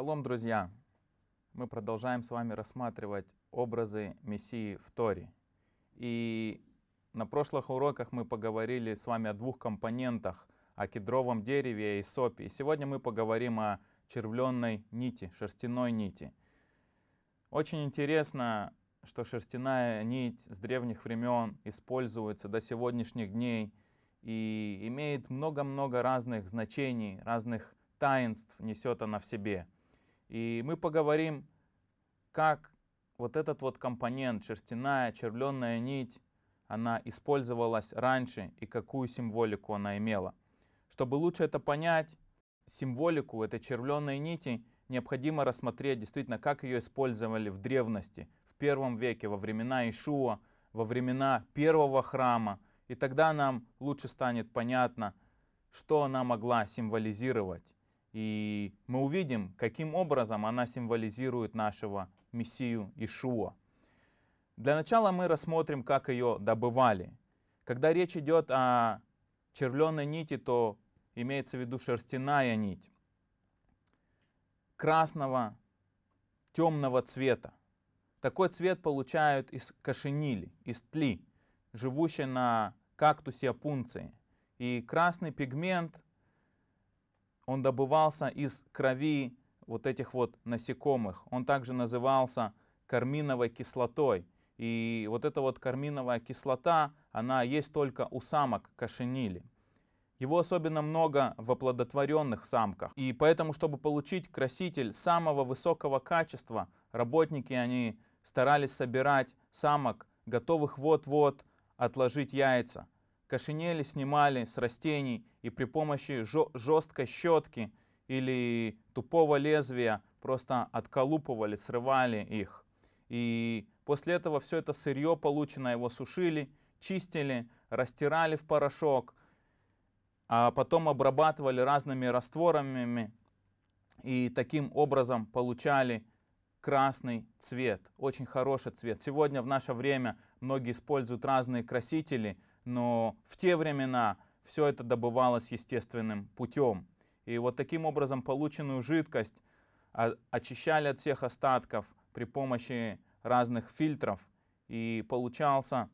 Шалом, друзья! Мы продолжаем с вами рассматривать образы Мессии в Торе. И на прошлых уроках мы поговорили с вами о двух компонентах, о кедровом дереве и сопе. И сегодня мы поговорим о червленной нити, шерстяной нити. Очень интересно, что шерстяная нить с древних времен используется до сегодняшних дней и имеет много-много разных значений, разных таинств несет она в себе — и мы поговорим, как вот этот вот компонент, шерстяная, червленная нить, она использовалась раньше и какую символику она имела. Чтобы лучше это понять, символику этой червленой нити необходимо рассмотреть действительно, как ее использовали в древности, в первом веке, во времена Ишуа, во времена первого храма. И тогда нам лучше станет понятно, что она могла символизировать. И мы увидим, каким образом она символизирует нашего Мессию Ишуа. Для начала мы рассмотрим, как ее добывали. Когда речь идет о червленой нити, то имеется в виду шерстяная нить красного, темного цвета. Такой цвет получают из кошенили, из тли, живущей на кактусе опунции. И красный пигмент он добывался из крови вот этих вот насекомых. Он также назывался карминовой кислотой. И вот эта вот карминовая кислота, она есть только у самок кошенили. Его особенно много в оплодотворенных самках. И поэтому, чтобы получить краситель самого высокого качества, работники, они старались собирать самок, готовых вот-вот отложить яйца. Кошенели снимали с растений и при помощи жесткой щетки или тупого лезвия просто отколупывали, срывали их. И после этого все это сырье полученное его сушили, чистили, растирали в порошок, а потом обрабатывали разными растворами и таким образом получали красный цвет, очень хороший цвет. Сегодня в наше время многие используют разные красители – но в те времена все это добывалось естественным путем. И вот таким образом полученную жидкость очищали от всех остатков при помощи разных фильтров, и получался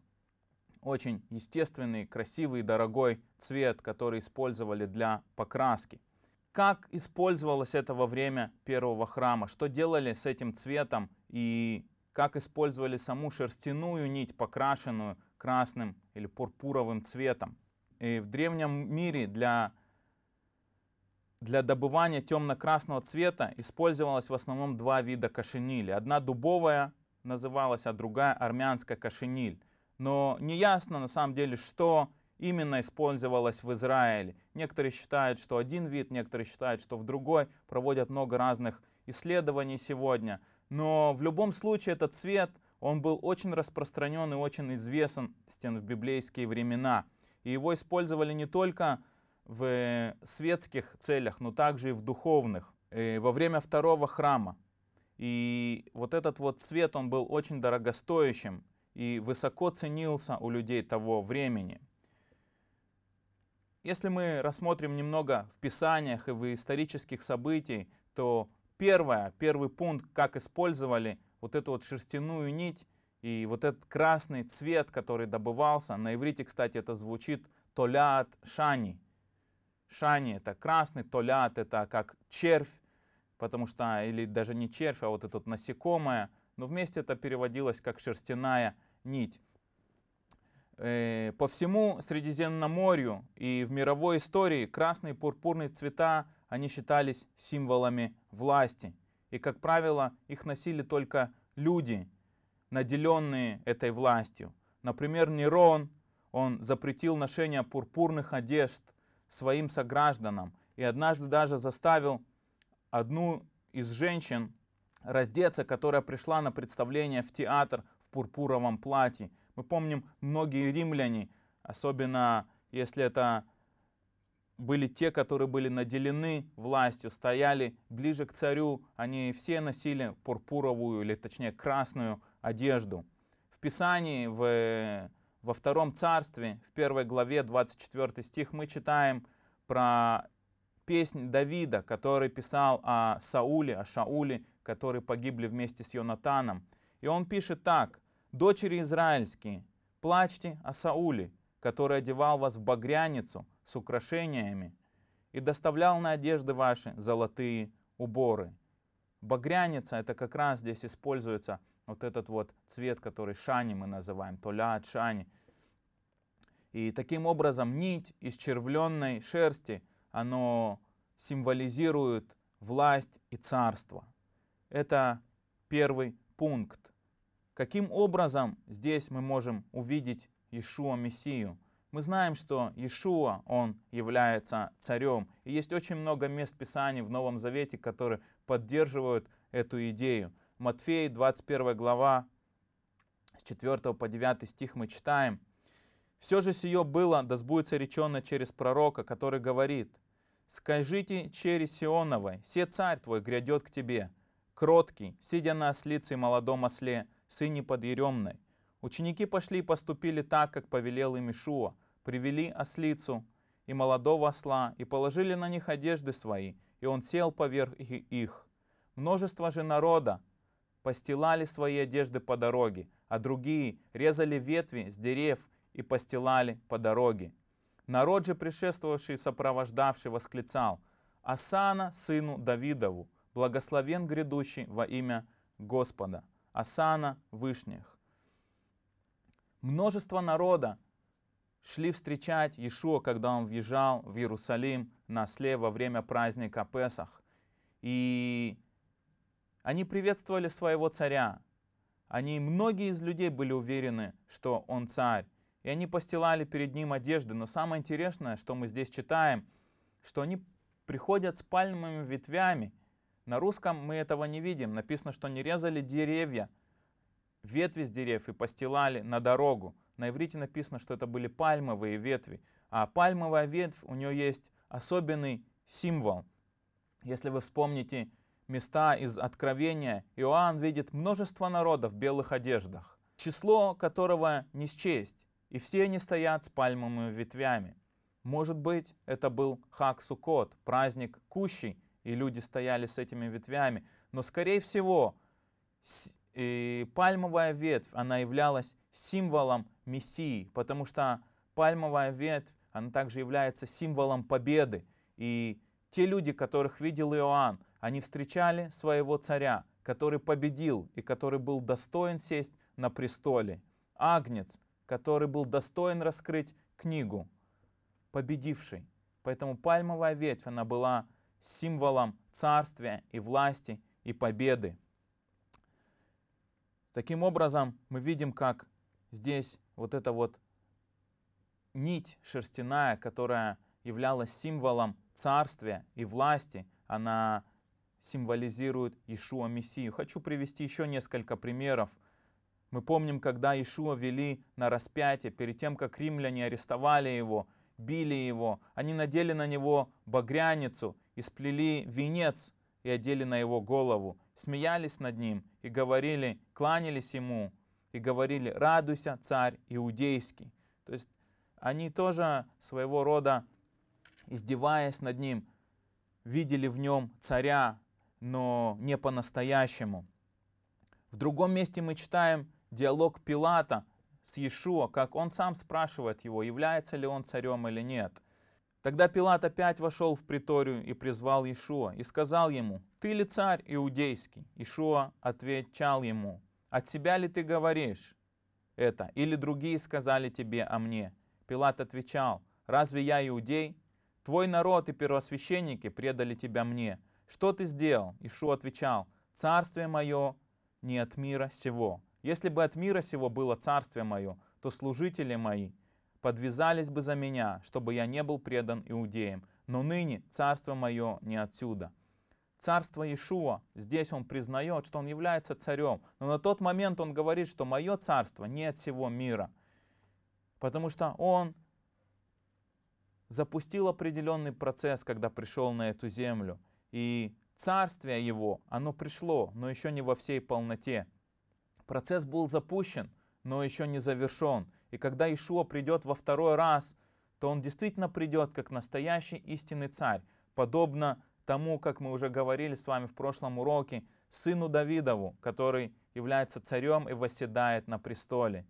очень естественный, красивый, дорогой цвет, который использовали для покраски. Как использовалось это во время первого храма? Что делали с этим цветом и как использовали саму шерстяную нить, покрашенную красным или пурпуровым цветом. И в древнем мире для, для добывания темно-красного цвета использовалось в основном два вида кошенили. Одна дубовая называлась, а другая армянская кошениль. Но неясно на самом деле, что именно использовалось в Израиле. Некоторые считают, что один вид, некоторые считают, что в другой. Проводят много разных исследований сегодня. Но в любом случае этот цвет — он был очень распространен и очень известен в библейские времена. И его использовали не только в э, светских целях, но также и в духовных, и э, во время второго храма. И вот этот вот цвет, он был очень дорогостоящим и высоко ценился у людей того времени. Если мы рассмотрим немного в писаниях и в исторических событиях, то первое, первый пункт, как использовали вот эту вот шерстяную нить и вот этот красный цвет, который добывался. На иврите, кстати, это звучит толят шани. Шани — это красный, толят — это как червь, потому что, или даже не червь, а вот это вот насекомое. Но вместе это переводилось как шерстяная нить. Э, по всему Средиземноморью и в мировой истории красные и пурпурные цвета, они считались символами власти — и, как правило, их носили только люди, наделенные этой властью. Например, Нерон, он запретил ношение пурпурных одежд своим согражданам и однажды даже заставил одну из женщин раздеться, которая пришла на представление в театр в пурпуровом платье. Мы помним, многие римляне, особенно если это были те, которые были наделены властью, стояли ближе к царю, они все носили пурпуровую или точнее красную одежду. В Писании, в, э, во втором царстве, в первой главе 24 стих мы читаем про песнь Давида, который писал о Сауле, о Шауле, которые погибли вместе с Йонатаном. И он пишет так, «Дочери израильские, плачьте о Сауле, который одевал вас в багряницу с украшениями и доставлял на одежды ваши золотые уборы. Багряница — это как раз здесь используется вот этот вот цвет, который шани мы называем, толят, шани. И таким образом нить из червленной шерсти, оно символизирует власть и царство. Это первый пункт. Каким образом здесь мы можем увидеть Иешуа Мессию. Мы знаем, что Иешуа, он является царем. И есть очень много мест Писаний в Новом Завете, которые поддерживают эту идею. Матфей, 21 глава, с 4 по 9 стих мы читаем. «Все же сие было, да сбудется речено через пророка, который говорит, «Скажите через Сионовой, все царь твой грядет к тебе, кроткий, сидя на ослице и молодом осле, сыне подъеремной». Ученики пошли и поступили так, как повелел им Ишуа. Привели ослицу и молодого осла, и положили на них одежды свои, и он сел поверх их. Множество же народа постилали свои одежды по дороге, а другие резали ветви с дерев и постилали по дороге. Народ же, пришествовавший, и сопровождавший, восклицал, «Асана сыну Давидову, благословен грядущий во имя Господа, Асана вышних». Множество народа шли встречать Иешуа, когда он въезжал в Иерусалим на осле во время праздника Песах. И они приветствовали своего царя. Они, многие из людей были уверены, что он царь. И они постилали перед ним одежды. Но самое интересное, что мы здесь читаем, что они приходят с пальмовыми ветвями. На русском мы этого не видим. Написано, что не резали деревья, ветви с деревьев и постилали на дорогу. На иврите написано, что это были пальмовые ветви. А пальмовая ветвь, у нее есть особенный символ. Если вы вспомните места из Откровения, Иоанн видит множество народов в белых одеждах, число которого не счесть, и все они стоят с пальмовыми ветвями. Может быть, это был Хак Сукот, праздник Кущей, и люди стояли с этими ветвями, но, скорее всего, и пальмовая ветвь, она являлась символом Мессии, потому что пальмовая ветвь, она также является символом победы. И те люди, которых видел Иоанн, они встречали своего царя, который победил и который был достоин сесть на престоле. Агнец, который был достоин раскрыть книгу, победивший. Поэтому пальмовая ветвь, она была символом царствия и власти и победы. Таким образом, мы видим, как здесь вот эта вот нить шерстяная, которая являлась символом царствия и власти, она символизирует Ишуа Мессию. Хочу привести еще несколько примеров. Мы помним, когда Ишуа вели на распятие, перед тем, как римляне арестовали его, били его, они надели на него багряницу и сплели венец и одели на его голову, смеялись над ним и говорили, кланялись ему, и говорили, радуйся, царь иудейский. То есть они тоже своего рода, издеваясь над ним, видели в нем царя, но не по-настоящему. В другом месте мы читаем диалог Пилата с Иешуа, как он сам спрашивает его, является ли он царем или нет. Тогда Пилат опять вошел в приторию и призвал Иешуа и сказал ему, ты ли царь иудейский? Ишуа отвечал ему, от себя ли ты говоришь это? Или другие сказали тебе о мне? Пилат отвечал, разве я иудей? Твой народ и первосвященники предали тебя мне. Что ты сделал? Ишуа отвечал, царствие мое не от мира сего. Если бы от мира сего было царствие мое, то служители мои подвязались бы за меня, чтобы я не был предан иудеям. Но ныне царство мое не отсюда царство Иешуа Здесь он признает, что он является царем. Но на тот момент он говорит, что мое царство не от всего мира. Потому что он запустил определенный процесс, когда пришел на эту землю. И царствие его, оно пришло, но еще не во всей полноте. Процесс был запущен, но еще не завершен. И когда Ишуа придет во второй раз, то он действительно придет как настоящий истинный царь, подобно тому, как мы уже говорили с вами в прошлом уроке, сыну Давидову, который является царем и восседает на престоле.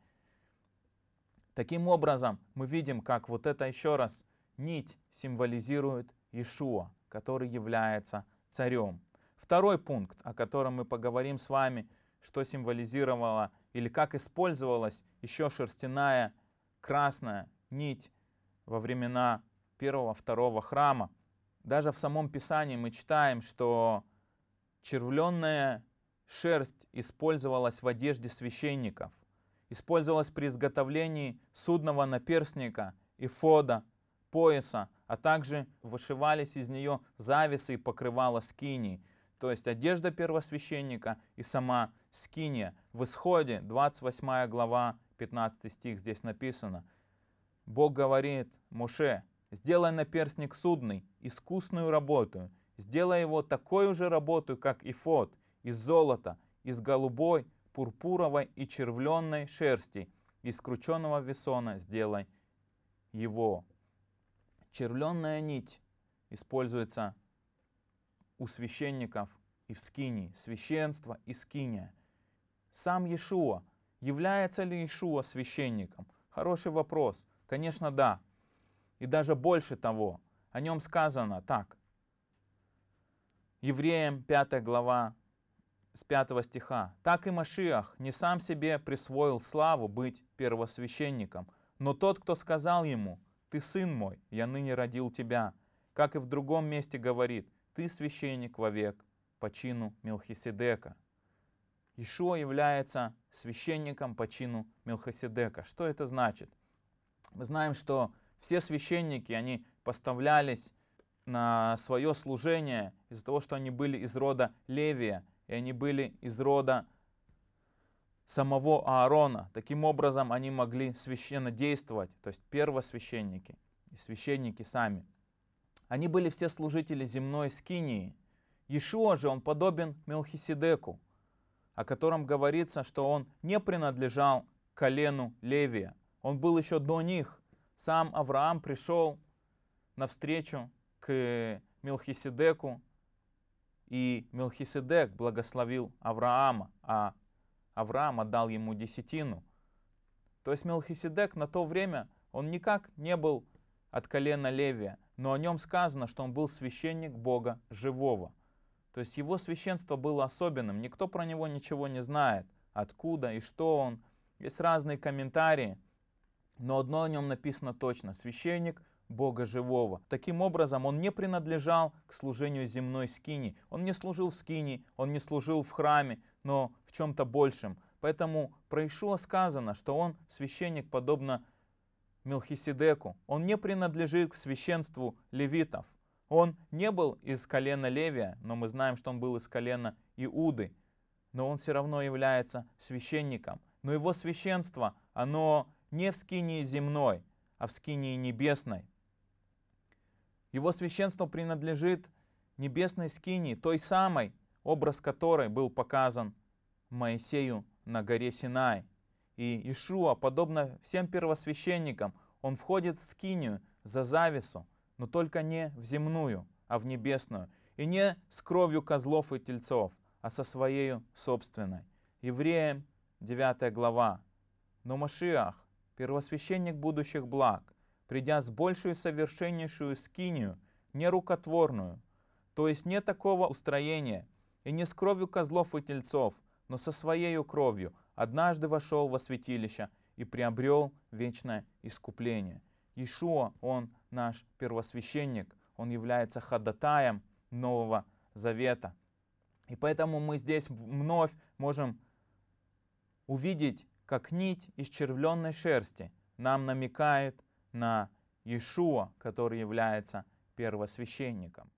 Таким образом, мы видим, как вот это еще раз нить символизирует Иешуа, который является царем. Второй пункт, о котором мы поговорим с вами, что символизировала или как использовалась еще шерстяная красная нить во времена первого-второго храма, даже в самом Писании мы читаем, что червленная шерсть использовалась в одежде священников, использовалась при изготовлении судного наперстника, и фода, пояса, а также вышивались из нее зависы и покрывала скини. То есть одежда первосвященника и сама скиния. В Исходе, 28 глава, 15 стих, здесь написано. Бог говорит Моше. Сделай наперстник судный, искусную работу. Сделай его такой же работу, как и фот, из золота, из голубой, пурпуровой и червленной шерсти, из крученного весона сделай его. Червленная нить используется у священников и в скине священство и скиния. Сам Иешуа, является ли Иешуа священником? Хороший вопрос. Конечно, да. И даже больше того, о нем сказано так. Евреям 5 глава с 5 стиха. «Так и Машиах не сам себе присвоил славу быть первосвященником, но тот, кто сказал ему, «Ты сын мой, я ныне родил тебя», как и в другом месте говорит, «Ты священник вовек по чину Мелхиседека». Ишуа является священником по чину Мелхиседека. Что это значит? Мы знаем, что все священники, они поставлялись на свое служение из-за того, что они были из рода Левия, и они были из рода самого Аарона. Таким образом, они могли священно действовать, то есть первосвященники и священники сами. Они были все служители земной скинии. Ишуа же, он подобен Мелхиседеку, о котором говорится, что он не принадлежал колену Левия. Он был еще до них, сам Авраам пришел навстречу к Мелхиседеку, и Мелхиседек благословил Авраама, а Авраам отдал ему десятину. То есть Мелхиседек на то время, он никак не был от колена Левия, но о нем сказано, что он был священник Бога живого. То есть его священство было особенным, никто про него ничего не знает, откуда и что он. Есть разные комментарии – но одно о нем написано точно – священник Бога живого. Таким образом, он не принадлежал к служению земной скини. Он не служил в скини, он не служил в храме, но в чем-то большем. Поэтому про Ишуа сказано, что он священник, подобно Мелхиседеку. Он не принадлежит к священству левитов. Он не был из колена Левия, но мы знаем, что он был из колена Иуды. Но он все равно является священником. Но его священство, оно не в скинии земной, а в скинии небесной. Его священство принадлежит небесной скинии, той самой, образ которой был показан Моисею на горе Синай. И Ишуа, подобно всем первосвященникам, он входит в скинию за завесу, но только не в земную, а в небесную. И не с кровью козлов и тельцов, а со своей собственной. Евреям 9 глава. Но Машиах первосвященник будущих благ, придя с большую совершеннейшую скинию, нерукотворную, то есть не такого устроения, и не с кровью козлов и тельцов, но со своей кровью, однажды вошел во святилище и приобрел вечное искупление. Ишуа, он наш первосвященник, он является ходатаем Нового Завета. И поэтому мы здесь вновь можем увидеть как нить из червленной шерсти, нам намекает на Иешуа, который является первосвященником.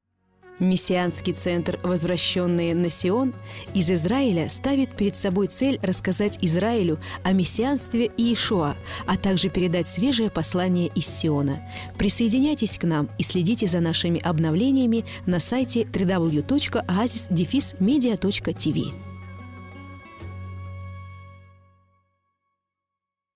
Мессианский центр «Возвращенные на Сион» из Израиля ставит перед собой цель рассказать Израилю о мессианстве Иешуа, а также передать свежее послание из Сиона. Присоединяйтесь к нам и следите за нашими обновлениями на сайте www.oasis-media.tv.